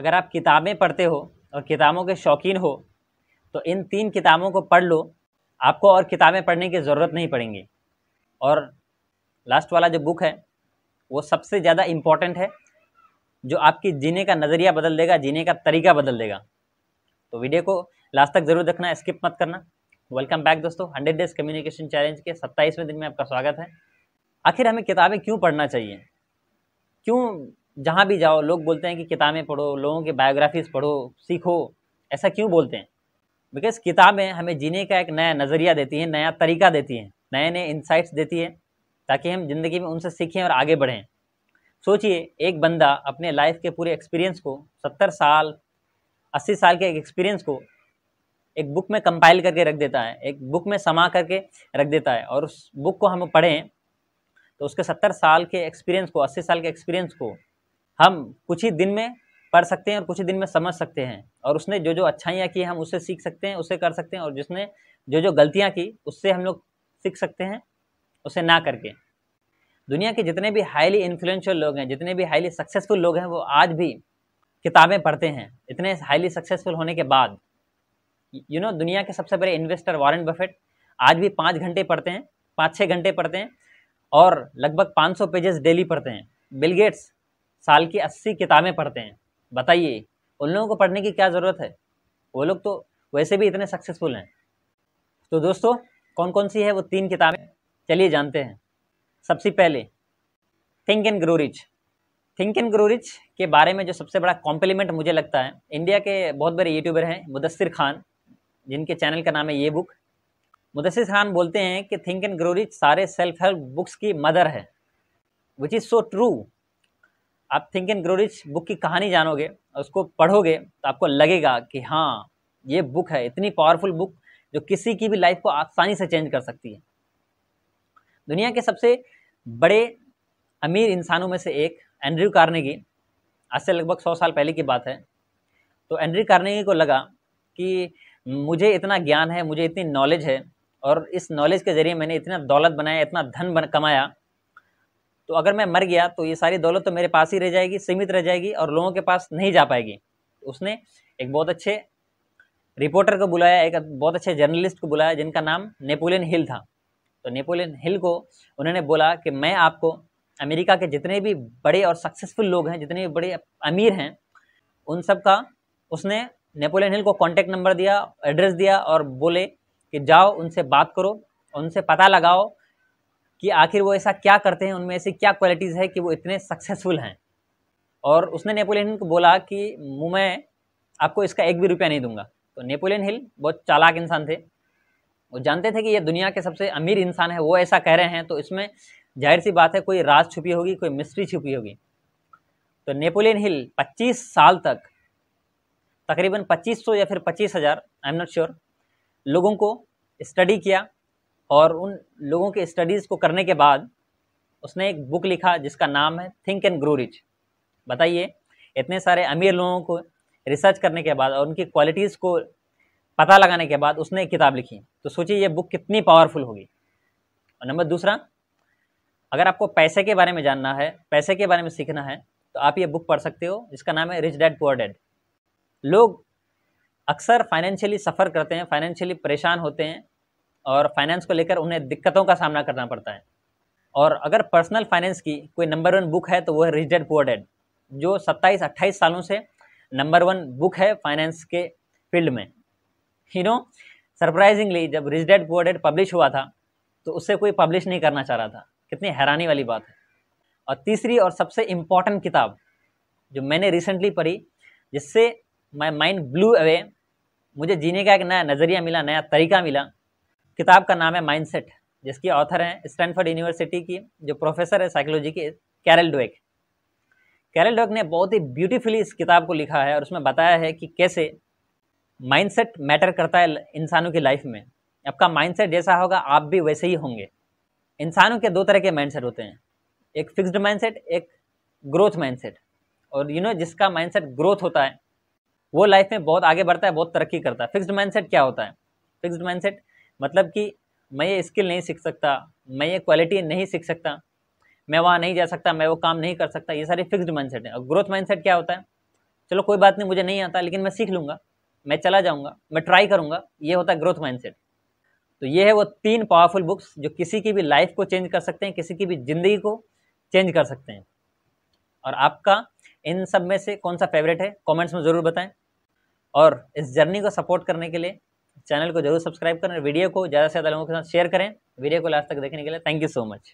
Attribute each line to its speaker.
Speaker 1: अगर आप किताबें पढ़ते हो और किताबों के शौकीन हो तो इन तीन किताबों को पढ़ लो आपको और किताबें पढ़ने की ज़रूरत नहीं पड़ेंगी और लास्ट वाला जो बुक है वो सबसे ज़्यादा इम्पॉर्टेंट है जो आपकी जीने का नज़रिया बदल देगा जीने का तरीका बदल देगा तो वीडियो को लास्ट तक ज़रूर देखना स्किप मत करना वेलकम बैक दोस्तों हंड्रेड डेज कम्युनिकेशन चैलेंज के सत्ताईसवें दिन में आपका स्वागत है आखिर हमें किताबें क्यों पढ़ना चाहिए क्यों जहाँ भी जाओ लोग बोलते हैं कि किताबें पढ़ो लोगों के बायोग्राफीज पढ़ो सीखो ऐसा क्यों बोलते हैं बिकॉज किताबें हमें जीने का एक नया नज़रिया देती हैं नया तरीका देती हैं नए नए इंसाइट्स देती है ताकि हम ज़िंदगी में उनसे सीखें और आगे बढ़ें सोचिए एक बंदा अपने लाइफ के पूरे एक्सपीरियंस को सत्तर साल अस्सी साल के एक एक्सपीरियंस को एक बुक में कंपाइल करके रख देता है एक बुक में समा करके रख देता है और उस बुक को हम पढ़ें तो उसके सत्तर साल के एक्सपीरियंस को अस्सी साल के एक्सपीरियंस को हम कुछ ही दिन में पढ़ सकते हैं और कुछ ही दिन में समझ सकते हैं और उसने जो जो अच्छाइयाँ की हम उससे सीख सकते हैं उसे कर सकते हैं और जिसने जो जो गलतियाँ की उससे हम लोग सीख सकते हैं उसे ना करके दुनिया के जितने भी हाईली इन्फ्लुएंशियल लोग हैं जितने भी हाईली सक्सेसफुल लोग हैं वो आज भी किताबें पढ़ते हैं इतने हाईली सक्सेसफुल होने के बाद यू नो दुनिया के सबसे बड़े इन्वेस्टर वारेन बफेट आज भी पाँच घंटे पढ़ते हैं पाँच छः घंटे पढ़ते हैं और लगभग पाँच सौ पेजेस डेली पढ़ते हैं बिल गेट्स साल की अस्सी किताबें पढ़ते हैं बताइए उन लोगों को पढ़ने की क्या ज़रूरत है वो लोग तो वैसे भी इतने सक्सेसफुल हैं तो दोस्तों कौन कौन सी है वो तीन किताबें चलिए जानते हैं सबसे पहले think and grow rich think and grow rich के बारे में जो सबसे बड़ा कॉम्प्लीमेंट मुझे लगता है इंडिया के बहुत बड़े यूट्यूबर हैं मुदस्सिर खान जिनके चैनल का नाम है ये बुक मुदस्सिर खान बोलते हैं कि थिंक एंड ग्रो रिच सारे सेल्फ हेल्प बुक्स की मदर है विच इज़ सो ट्रू आप think and grow rich book की कहानी जानोगे और उसको पढ़ोगे तो आपको लगेगा कि हाँ ये बुक है इतनी पावरफुल बुक जो किसी की भी लाइफ को आसानी से चेंज कर सकती है दुनिया के सबसे बड़े अमीर इंसानों में से एक एंड्रयू कार्नेगी आज से लगभग सौ साल पहले की बात है तो एंड्रयू कार्नेगी को लगा कि मुझे इतना ज्ञान है मुझे इतनी नॉलेज है और इस नॉलेज के ज़रिए मैंने इतना दौलत बनाया इतना धन बन, कमाया तो अगर मैं मर गया तो ये सारी दौलत तो मेरे पास ही रह जाएगी सीमित रह जाएगी और लोगों के पास नहीं जा पाएगी उसने एक बहुत अच्छे रिपोर्टर को बुलाया एक बहुत अच्छे जर्नलिस्ट को बुलाया जिनका नाम नेपोलियन हिल था तो नेपोलियन हिल को उन्होंने बोला कि मैं आपको अमेरिका के जितने भी बड़े और सक्सेसफुल लोग हैं जितने भी बड़े अमीर हैं उन सब का उसने नेपोलियन हिल को कॉन्टैक्ट नंबर दिया एड्रेस दिया और बोले कि जाओ उनसे बात करो उनसे पता लगाओ कि आखिर वो ऐसा क्या करते हैं उनमें ऐसी क्या क्वालिटीज़ है कि वो इतने सक्सेसफुल हैं और उसने नेपोलियन हिल को बोला कि मैं आपको इसका एक भी रुपया नहीं दूंगा तो नेपोलियन हिल बहुत चालाक इंसान थे वो जानते थे कि ये दुनिया के सबसे अमीर इंसान है वो ऐसा कह रहे हैं तो इसमें जाहिर सी बात है कोई राज छुपी होगी कोई मिस्ट्री छुपी होगी तो नेपोलियन हिल 25 साल तक तकरीबन 2500 या फिर 25000 आई एम नॉट श्योर लोगों को स्टडी किया और उन लोगों के स्टडीज़ को करने के बाद उसने एक बुक लिखा जिसका नाम है थिंक एंड ग्रो रिच बताइए इतने सारे अमीर लोगों को रिसर्च करने के बाद और उनकी क्वालिटीज़ को पता लगाने के बाद उसने एक किताब लिखी तो सोचिए ये बुक कितनी पावरफुल होगी और नंबर दूसरा अगर आपको पैसे के बारे में जानना है पैसे के बारे में सीखना है तो आप ये बुक पढ़ सकते हो जिसका नाम है रिच डैड पुअर डैड लोग अक्सर फाइनेंशियली सफ़र करते हैं फाइनेंशियली परेशान होते हैं और फाइनेंस को लेकर उन्हें दिक्कतों का सामना करना पड़ता है और अगर पर्सनल फाइनेंस की कोई नंबर वन बुक है तो वो है रिच डेड पुअर डेड जो सत्ताईस अट्ठाईस सालों से नंबर वन बुक है फाइनेंस के फील्ड में यू नो सरप्राइजिंगली जब rich dad poor dad publish हुआ था तो उससे कोई पब्लिश नहीं करना चाह रहा था कितनी हैरानी वाली बात है और तीसरी और सबसे इम्पॉर्टेंट किताब जो मैंने रिसेंटली पढ़ी जिससे माई माइंड ब्लू अवे मुझे जीने का एक नया नज़रिया मिला नया तरीका मिला किताब का नाम है माइंडसेट जिसकी ऑथर हैं स्टैनफोर्ड यूनिवर्सिटी की जो प्रोफेसर है साइकोलॉजी के कैरल डोएक कैरल डोएक ने बहुत ही ब्यूटीफुली इस किताब को लिखा है और उसमें बताया है कि कैसे माइंडसेट मैटर करता है इंसानों की लाइफ में आपका माइंडसेट जैसा होगा आप भी वैसे ही होंगे इंसानों के दो तरह के माइंडसेट होते हैं एक फिक्स्ड माइंडसेट एक ग्रोथ माइंडसेट और यू you नो know, जिसका माइंडसेट ग्रोथ होता है वो लाइफ में बहुत आगे बढ़ता है बहुत तरक्की करता है फिक्स्ड माइंडसेट क्या होता है फिक्स्ड माइंडसेट मतलब कि मैं ये स्किल नहीं सीख सकता मैं ये क्वालिटी नहीं सीख सकता मैं वहाँ नहीं जा सकता मैं वो काम नहीं कर सकता ये सारे फिक्स्ड माइंडसेट है और ग्रोथ माइंडसेट क्या होता है चलो कोई बात नहीं मुझे नहीं आता लेकिन मैं सीख लूँगा मैं चला जाऊँगा मैं ट्राई करूँगा ये होता है ग्रोथ माइंडसेट तो ये है वो तीन पावरफुल बुक्स जो किसी की भी लाइफ को चेंज कर सकते हैं किसी की भी ज़िंदगी को चेंज कर सकते हैं और आपका इन सब में से कौन सा फेवरेट है कमेंट्स में ज़रूर बताएं और इस जर्नी को सपोर्ट करने के लिए चैनल को जरूर सब्सक्राइब करें वीडियो को ज़्यादा से ज़्यादा लोगों के साथ शेयर करें वीडियो को लास्ट तक देखने के लिए थैंक यू सो मच